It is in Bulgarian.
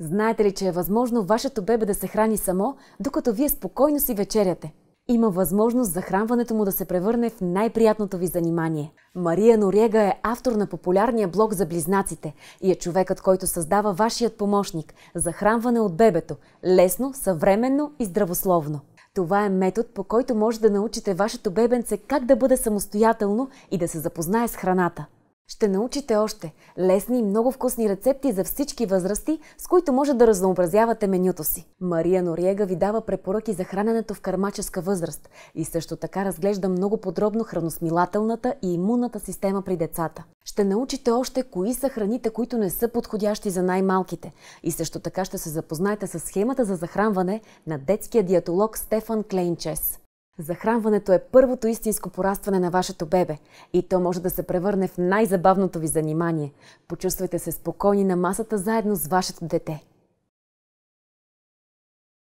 Знаете ли, че е възможно вашето бебе да се храни само, докато вие спокойно си вечеряте? Има възможност захранването му да се превърне в най-приятното ви занимание. Мария Норега е автор на популярния блог за близнаците и е човекът, който създава вашият помощник – захранване от бебето, лесно, съвременно и здравословно. Това е метод, по който може да научите вашето бебенце как да бъде самостоятелно и да се запознае с храната. Ще научите още лесни и много вкусни рецепти за всички възрасти, с които може да разнообразявате менюто си. Мария Нориега ви дава препоръки за храненето в кармаческа възраст и също така разглежда много подробно храносмилателната и имунната система при децата. Ще научите още кои са храните, които не са подходящи за най-малките и също така ще се запознаете с схемата за захранване на детския диетолог Стефан Клейнчес. Захранването е първото истинско порастване на вашето бебе и то може да се превърне в най-забавното ви занимание. Почувствайте се спокойни на масата заедно с вашето дете.